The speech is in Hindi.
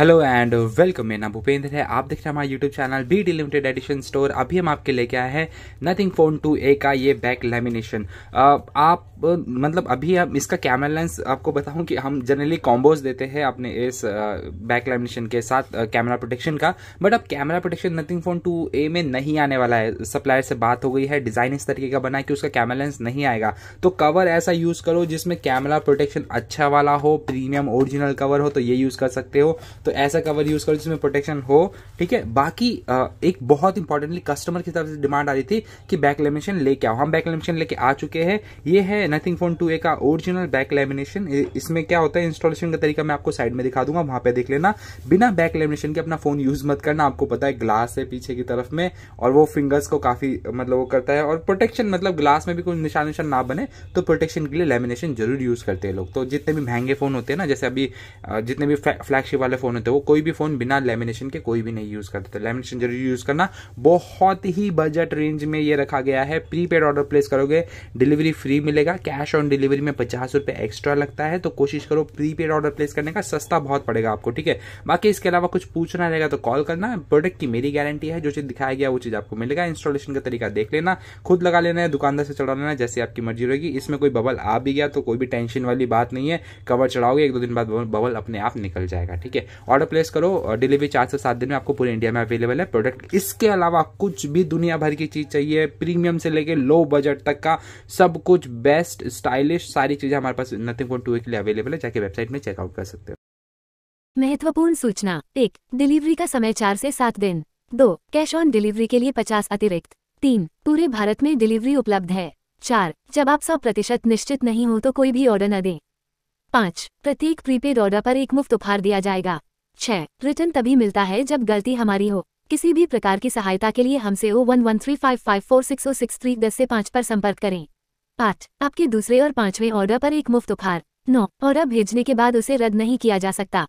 हेलो एंड वेलकम मेरा नाम भूपेंद्र है आप देख रहे हैं हमारा YouTube channel B D limited edition store अभी हम आपके लेके आए हैं नथिंग फोन टू ए का ये बैक लेमिनेशन आप मतलब अभी आप इसका कैमरा लेंस आपको बताऊं कि हम जनरली कॉम्बोज देते हैं अपने इस बैक लेमिनेशन के साथ कैमरा प्रोटेक्शन का बट अब camera protection Nothing phone two A में नहीं आने वाला है सप्लायर से बात हो गई है डिज़ाइन इस तरीके का बना है कि उसका कैमरा लेंस नहीं आएगा तो कवर ऐसा यूज़ करो जिसमें कैमरा प्रोटेक्शन अच्छा वाला हो प्रीमियम ओरिजिनल कवर हो तो ये यूज़ कर सकते हो तो ऐसा कवर यूज़ करो जिसमें प्रोटेक्शन हो ठीक है बाकी एक बहुत इंपॉर्टेंटली कस्टमर की तरफ से डिमांड आ रही थी कि बैक लेमिनेशन लेके आओ हम बैक लेमिनेशन लेके आ चुके हैं ये है नथिंग फोन टू ए का ओरिजिनल बैक लेमिनेशन इसमें क्या होता है इंस्टॉलेशन का तरीका मैं आपको साइड में दिखा दूंगा वहां पे देख लेना बिना बैक लेमिनेशन के अपना फोन यूज मत करना आपको पता है ग्लास है पीछे की तरफ में और वो फिंगर्स को काफी मतलब वो करता है और प्रोटेक्शन मतलब ग्लास में भी कोई निशान निशान ना बने तो प्रोटेक्शन के लिए लेमिनेशन जरूर यूज करते हैं लोग तो जितने भी महंगे फोन होते हैं ना जैसे अभी जितने भी फ्लैगशिप वाले फोन होते हैं वो कोई भी फोन बिना लेमिनेशन के कोई भी नहीं यूज करते लेमिनेशन तो जरूर यूज करना बहुत ही बजट रेंज में ये रखा गया है प्रीपेड ऑर्डर प्लेस करोगे डिलीवरी फ्री मिलेगा कैश ऑन डिलीवरी में पचास रुपए एक्स्ट्रा लगता है तो कोशिश करो प्रीपेड ऑर्डर प्लेस करने का सस्ता बहुत पड़ेगा आपको ठीक है बाकी इसके अलावा कुछ पूछना रहेगा तो कॉल करना प्रोडक्ट की मेरी गारंटी है जो चीज़ दिखाया गया वो चीज़ आपको मिलेगा इंस्टॉलेशन का तरीका देख लेना खुद लगा लेना है दुकानदार से चढ़ा लेना जैसे आपकी मर्जी रहेगी इसमें कोई बबल आ भी गया तो कोई भी टेंशन वाली बात नहीं है कवर चढ़ाओगे एक दो दिन बाद बबल अपने आप निकल जाएगा ठीक है ऑर्डर प्लेस करो डिलीवरी चार से सात दिन में आपको पूरे इंडिया में अवेलेबल है प्रोडक्ट इसके अलावा कुछ भी दुनिया भर की चीज़ चाहिए प्रीमियम से लेके लो बजट तक का सब कुछ बेस्ट बेस्ट स्टाइलिश सारी चीजें हमारे पास नथिंग फोन टू के लिए अवेलेबल है जाके वेबसाइट में चेकआउट कर सकते हो महत्वपूर्ण सूचना एक डिलीवरी का समय चार से सात दिन दो कैश ऑन डिलीवरी के लिए पचास अतिरिक्त तीन पूरे भारत में डिलीवरी उपलब्ध है चार जब आप सौ प्रतिशत निश्चित नहीं हो तो कोई भी ऑर्डर न दें पाँच प्रत्येक प्रीपेड ऑर्डर पर एक मुफ्त उपहार दिया जाएगा छः रिटर्न तभी मिलता है जब गलती हमारी हो किसी भी प्रकार की सहायता के लिए हमसे O one one three five five four six O six three दस से पाँच पर संपर्क करें आठ आपके दूसरे और पांचवें ऑर्डर पर एक मुफ्त उपहार नौ ऑर्डर भेजने के बाद उसे रद्द नहीं किया जा सकता